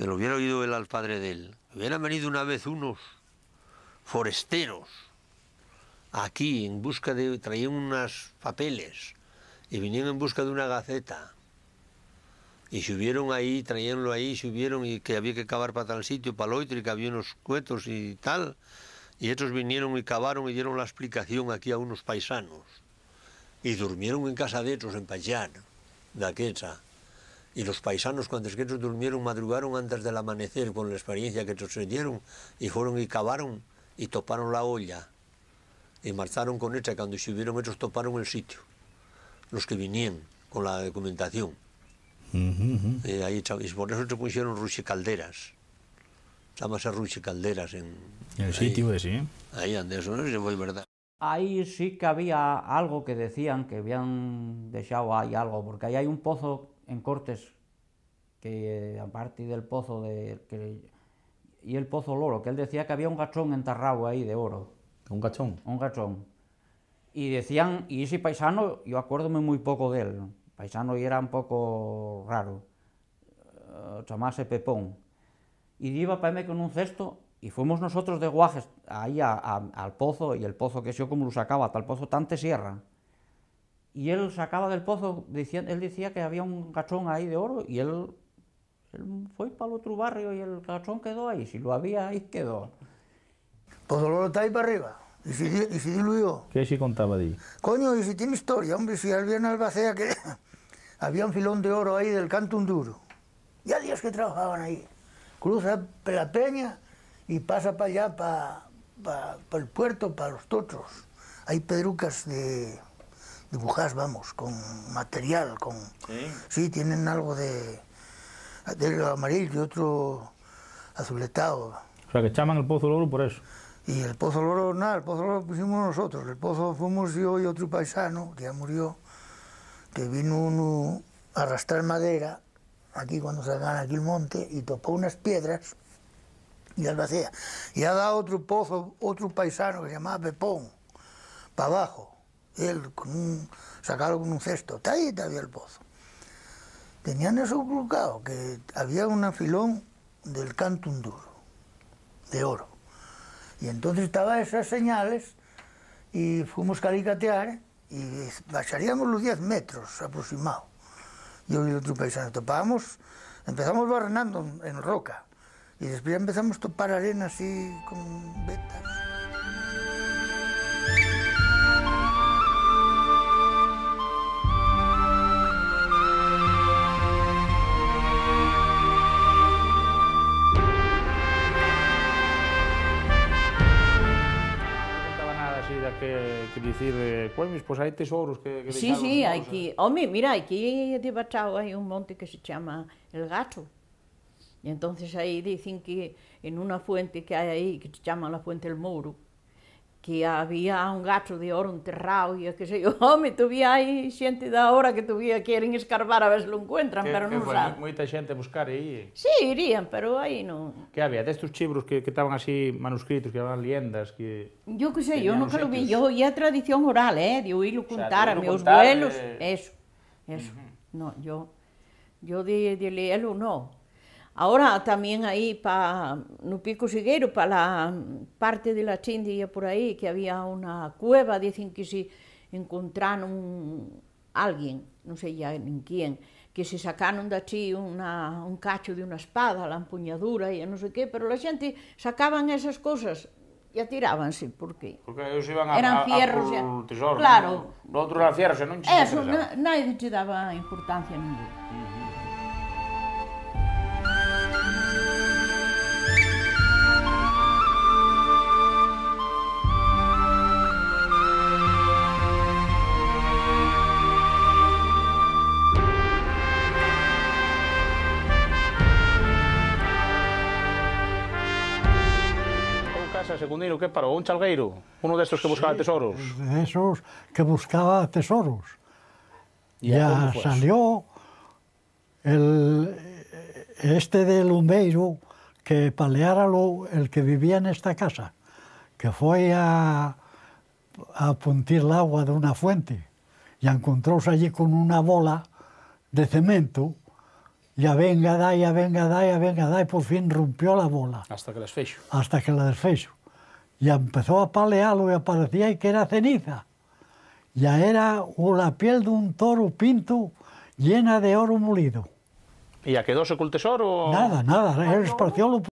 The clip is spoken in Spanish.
que lo hubiera oído él al padre de él, hubieran venido una vez unos foresteros aquí en busca de, traían unos papeles y vinieron en busca de una gaceta. Y subieron ahí, traíanlo ahí, subieron y que había que cavar para tal sitio, para el y que había unos cuetos y tal. Y estos vinieron y cavaron y dieron la explicación aquí a unos paisanos. Y durmieron en casa de estos, en payán de aquella. Y los paisanos, cuando es que ellos durmieron, madrugaron antes del amanecer con la experiencia que ellos dieron, y fueron y cavaron y toparon la olla. Y marcharon con ella, cuando subieron ellos toparon el sitio, los que vinieron con la documentación. Uh -huh. y, ahí, y por eso se pusieron y calderas calderas en... El sitio sí sí. ¿eh? Ahí, eso no verdad. Ahí sí que había algo que decían que habían dejado ahí algo, porque ahí hay un pozo en cortes que a partir del pozo de y el pozo Loro, que él decía que había un gachón enterrado ahí de oro. ¿Un gachón? Un gachón. Y decían, y ese paisano, yo acuérdome muy poco de él, paisano y era un poco raro, eh, chamase Pepón. Y iba para mí con un cesto y fuimos nosotros de guajes ahí al pozo y el pozo que yo como lo sacaba, tal pozo tante sierra y él sacaba del pozo, él decía que había un cachón ahí de oro y él, fue para el otro barrio y el cachón quedó ahí, si lo había ahí quedó. Pues lo oro está ahí para arriba. Y si, y si diluyó. ¿Qué si contaba de Coño, y si tiene historia, hombre, si había en Albacea que había un filón de oro ahí del canto Duro. Ya días que trabajaban ahí. Cruza la peña y pasa para allá, para, para, el puerto, para los totros... Hay pedrucas de dibujas, vamos, con material, con... Sí, tienen algo de, de amarillo y otro azuletado. O sea, que llaman el Pozo Loro por eso. Y el Pozo Loro, nada, el Pozo Loro lo pusimos nosotros. El Pozo fuimos yo y otro paisano, que ya murió, que vino uno a arrastrar madera, aquí cuando salgan aquí el monte, y topó unas piedras y las vacía. Y ha dado otro pozo, otro paisano que se llamaba Pepón, para abajo él con un, con un cesto, está ahí estaba el pozo. Tenían eso colocado... que había un afilón del canto duro, de oro. Y entonces estaba esas señales y fuimos calicatear y bajaríamos los 10 metros aproximado. Yo y otro paisano topábamos, empezamos barrenando en roca y después empezamos a topar arena así con... decir eh, pues pues hay hai tesouros que, que Sí, sí, hay aquí, home, mira, aquí de Bachao hay un monte que se llama El Gato. ...y e entonces ahí dicen que en una fuente que hay ahí... que se llama la Fuente del moro que había un gato de oro enterrado e que sei, home, oh, tu vi aí xente da hora que tu vi queren escarbar a ver se lo encuentran, que, pero non sabe. Moita xente a buscar aí. Sí, irían, pero aí non. Que había destes chibros que, que estaban así manuscritos, que eran liendas, que... Yo que sei, eu nunca lo vi, yo, ia a tradición oral, eh, de oílo contar o sea, a meus contar, abuelos, eh... eso, eso. Uh -huh. No, yo, yo de, de leerlo, no, Ahora también ahí pa, no Pico Sigueiro, para la parte de la Chindia por ahí, que había una cueva, dicen que si encontraron un, alguien, non sei ya en quién, que se sacaron de chi una, un cacho de unha espada, la empuñadura e no sé que, pero la xente sacaban esas cosas e atirábanse, qué? porque ellos iban a, eran fierros, a, por tesoro, claro, no, Los outro eran fierros, ¿no? Eso, na, naide che daba importancia ninguna. Uh -huh. secundino, que parou? Un chalgueiro? Uno destos que buscaba sí, tesoros? De esos que buscaba tesoros. ¿Y ya salió el, este de Lumbeiro que paleara lo, el que vivía en esta casa, que fue a, a puntir el agua de una fuente y encontróse allí con una bola de cemento ya venga, dai, ya venga, dai, ya venga, dai, por fin rompió la bola. Hasta que la desfeixo. Hasta que la desfeixo. y empezó a palear lo aparecía y que era ceniza. Ya era la piel de un toro pinto llena de oro molido. ¿Y ya quedóse el tesoro? Nada, nada, ah,